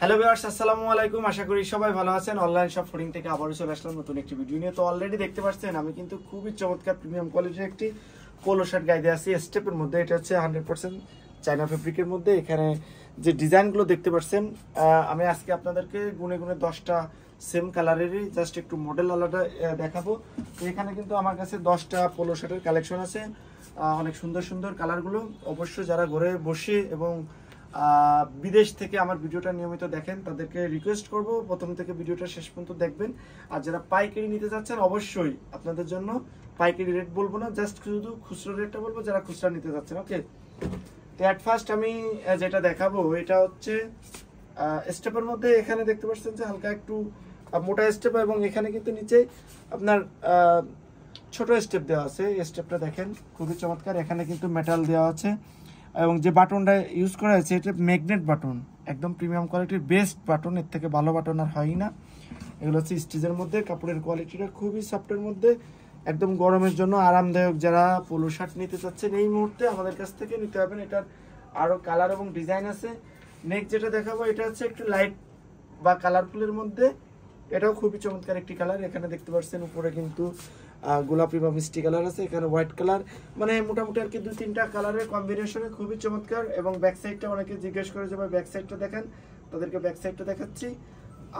hello viewers আসসালামু আলাইকুম আশা করি সবাই ভালো আছেন অনলাইন শপ ফুডিং থেকে আবারও চলে আসলাম নতুন একটি ভিডিও নিয়ে তো অলরেডি দেখতে পাচ্ছেন আমি কিন্তু খুবই চমৎকার প্রিমিয়াম কোয়ালিটির একটি পোলো শার্ট দিয়ে আছি স্টেপের মধ্যে এটা হচ্ছে হান্ড্রেড পার্সেন্ট চাইনা ফেব্রিকের মধ্যে এখানে যে ডিজাইনগুলো দেখতে পাচ্ছেন আমি আজকে আপনাদেরকে গুনে গুনে দশটা সেম কালারেরই জাস্ট একটু মডেল আলাদা দেখাবো তো এখানে কিন্তু আমার কাছে দশটা পোলো শার্টের কালেকশন আছে অনেক সুন্দর সুন্দর কালারগুলো অবশ্যই যারা ঘরে বসে এবং বিদেশ থেকে আমার ভিডিওটা নিয়মিত দেখেন তাদেরকে রিকোয়েস্ট করব প্রথম থেকে ভিডিওটা শেষ পর্যন্ত দেখবেন আর যারা পাইকারি নিতে যাচ্ছেন অবশ্যই আপনাদের জন্য পাইকারি রেট বলবো না জাস্ট শুধু খুচরো রেটটা বলবো যারা খুচরা নিতে যাচ্ছেন ওকে তো অ্যাট ফার্স্ট আমি যেটা দেখাবো এটা হচ্ছে স্টেপের মধ্যে এখানে দেখতে পাচ্ছেন যে হালকা একটু মোটা স্টেপ এবং এখানে কিন্তু নিচে আপনার ছোট স্টেপ দেওয়া আছে স্টেপটা দেখেন খুবই চমৎকার এখানে কিন্তু মেটাল দেওয়া আছে এবং যে বাটনটা ইউজ করা হয়েছে এটা ম্যাগনেট বাটন একদম প্রিমিয়াম কোয়ালিটির বেস্ট বাটন এর থেকে ভালো বাটন আর হয় না এগুলো হচ্ছে স্টিচের মধ্যে কাপড়ের কোয়ালিটিটা খুবই সফটের মধ্যে একদম গরমের জন্য আরামদায়ক যারা পোলো শার্ট নিতে চাচ্ছেন এই মুহূর্তে আমাদের কাছ থেকে নিতে পারবেন এটার আরও কালার এবং ডিজাইন আছে নেক্সট যেটা দেখাবো এটা হচ্ছে একটু লাইট বা কালারফুলের মধ্যে এটাও খুবই চমৎকার একটি কালার এখানে দেখতে পাচ্ছেন উপরে কিন্তু গোলাপি বা মিষ্টি কালার আছে এখানে হোয়াইট কালার মানে মোটামুটি আর কি দু তিনটা কালারের কম্বিনেশনে খুবই চমৎকার এবং ব্যাক সাইডটা অনেকে জিজ্ঞেস করে যে ভাই ব্যাক সাইডটা দেখেন তাদেরকে ব্যাক সাইডটা দেখাচ্ছি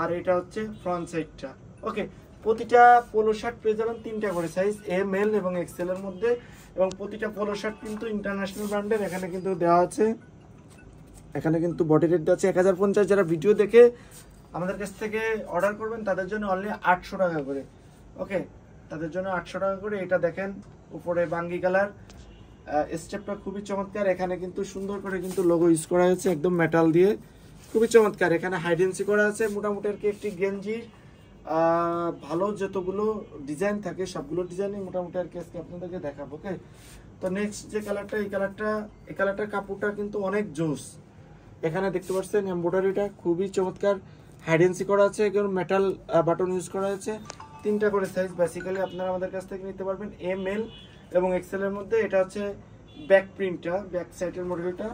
আর এটা হচ্ছে ফ্রন্ট সাইডটা ওকে প্রতিটা পোলো শার্ট পেয়ে যাবেন তিনটা করে সাইজ এম এল এবং এক্সেল এর মধ্যে এবং প্রতিটা পোলো শার্ট কিন্তু ইন্টারন্যাশনাল ব্র্যান্ডের এখানে কিন্তু দেওয়া আছে এখানে কিন্তু বডি রেট আছে এক যারা ভিডিও দেখে আমাদের কাছ থেকে অর্ডার করবেন তাদের জন্য অনলি আটশো টাকা করে ওকে তাদের জন্য আটশো টাকা করে এটা দেখেন উপরে বাঙ্গি কালার স্টেপটা খুবই চমৎকার এখানে কিন্তু সুন্দর করে কিন্তু লোগো ইউজ করা হয়েছে একদম মেটাল দিয়ে খুবই চমৎকার এখানে হাইডেন্সি করা আছে মোটামুটি আর কি একটি গেঞ্জির ভালো যতগুলো ডিজাইন থাকে সবগুলো ডিজাইনই মোটামুটি আর কি আজকে আপনাদেরকে দেখাবো ওকে তো নেক্সট যে কালারটা এই কালারটা এই কালারটার কাপড়টা কিন্তু অনেক জোস এখানে দেখতে পাচ্ছেন এম্ব্রয়ডারিটা খুবই চমৎকার হাইডেন্সি করা আছে এগুলো মেটাল বাটন ইউজ করা হয়েছে তিনটা করে সাইজ বেসিক্যালি আপনারা আমাদের কাছ থেকে নিতে পারবেন এম এল এবং এক্সেল এর মধ্যে এটা হচ্ছে ব্যাক প্রিন্টটা ব্যাক সাইডের মডেলটা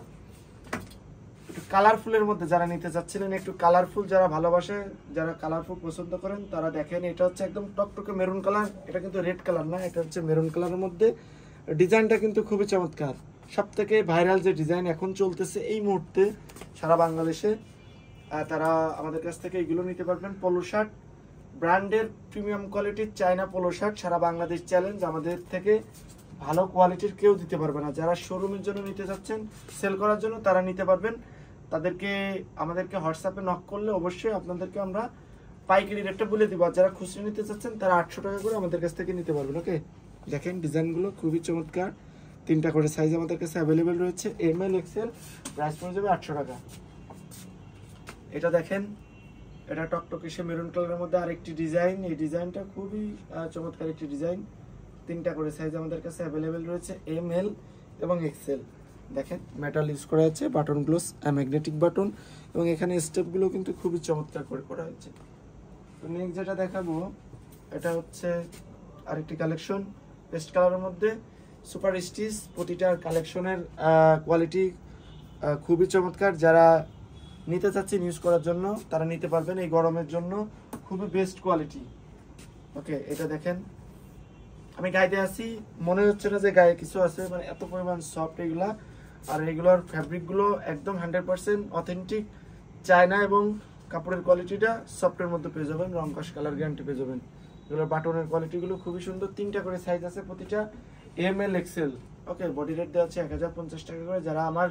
একটু কালারফুলের মধ্যে যারা নিতে চাচ্ছিলেন একটু কালারফুল যারা ভালোবাসে যারা কালারফুল পছন্দ করেন তারা দেখেন এটা হচ্ছে একদম টকটকে মেরুন কালার এটা কিন্তু রেড কালার না এটা হচ্ছে মেরুন কালারের মধ্যে ডিজাইনটা কিন্তু খুবই চমৎকার সব থেকে ভাইরাল যে ডিজাইন এখন চলতেছে এই মুহূর্তে সারা বাংলাদেশে তারা আমাদের কাছ থেকে এগুলো নিতে পারবেন পলো শার্ট ব্র্যান্ডের প্রিমিয়াম কোয়ালিটির চায়না পোলো শার্ট সারা বাংলাদেশ চ্যালেঞ্জ আমাদের থেকে ভালো কোয়ালিটির কেউ দিতে পারবে না যারা শোরুমের জন্য নিতে চাচ্ছেন সেল করার জন্য তারা নিতে পারবেন তাদেরকে আমাদেরকে হোয়াটসঅ্যাপে নক করলে অবশ্যই আপনাদেরকে আমরা পাইকারি রেটটা বলে দিব আর যারা খুচরো নিতে চাচ্ছেন তারা আটশো টাকা করে আমাদের কাছ থেকে নিতে পারবেন ওকে দেখেন ডিজাইনগুলো খুবই চমৎকার তিনটা করে সাইজ আমাদের কাছে অ্যাভেলেবেল রয়েছে এম এল এক্সেল প্রাইস পড়ে যাবে আটশো টাকা এটা দেখেন এটা টকটকে সে মেরুন কালারের মধ্যে আরেকটি ডিজাইন এই ডিজাইনটা খুবই চমৎকার একটি ডিজাইন তিনটা করে সাইজ আমাদের কাছে অ্যাভেলেবেল রয়েছে এম এল এবং এক্সেল দেখেন মেটাল ইউজ করা হয়েছে বাটনগুলো ম্যাগনেটিক বাটন এবং এখানে স্টেপগুলো কিন্তু খুবই চমৎকার করে করা হয়েছে তো নেক্সট যেটা দেখাবো এটা হচ্ছে আরেকটি কালেকশন পেস্ট কালারের মধ্যে সুপার স্টিচ প্রতিটা কালেকশনের কোয়ালিটি খুবই চমৎকার যারা নিতে চাচ্ছেন ইউজ করার জন্য তারা নিতে পারবেন এই গরমের জন্য খুবই বেস্ট কোয়ালিটি ওকে এটা দেখেন আমি গায়েতে আসি মনে হচ্ছে না যে গায়ে কিছু আছে মানে এত পরিমাণ সফট এগুলা আর এগুলোর ফ্যাব্রিকগুলো একদম হান্ড্রেড পারসেন্ট অথেন্টিক চায়না এবং কাপড়ের কোয়ালিটিটা সফটের মধ্যে পেয়ে যাবেন রংকশ কালার গ্যারান্টি পেয়ে যাবেন এগুলোর বাটনের কোয়ালিটিগুলো খুবই সুন্দর তিনটা করে সাইজ আছে প্রতিটা M L XL okay body rate দেওয়া হচ্ছে এক টাকা করে যারা আমার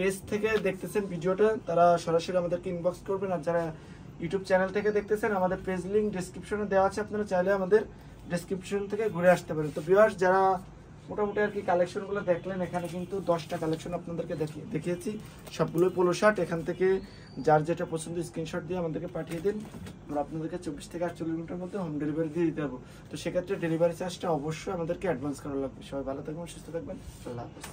পেজ থেকে দেখতেছেন ভিডিওটা তারা সরাসরি আমাদেরকে ইনবক্স করবেন আর যারা ইউটিউব চ্যানেল থেকে দেখতেছেন আমাদের পেজ লিঙ্ক ডিসক্রিপশনে দেওয়া আছে আপনারা চাইলে আমাদের ডিসক্রিপশন থেকে ঘুরে আসতে পারেন তো ভিউয়ার্স যারা মোটামুটি আর কি কালেকশনগুলো দেখলেন এখানে কিন্তু দশটা কালেকশন আপনাদেরকে দেখিয়ে দেখিয়েছি সবগুলোই পোলো শার্ট এখান থেকে যার যেটা পছন্দ স্ক্রিনশট দিয়ে আমাদেরকে পাঠিয়ে দিন আমরা আপনাদেরকে চব্বিশ থেকে আটচল্লিশ মিনিটের মধ্যে হোম ডেলিভারি দিয়ে দিতে পারবো তো সেক্ষেত্রে ডেলিভারি চার্জটা অবশ্যই আমাদেরকে অ্যাডভান্স করা লাগবে সবাই ভালো থাকবেন সুস্থ থাকবেন আল্লাহ হাফিজ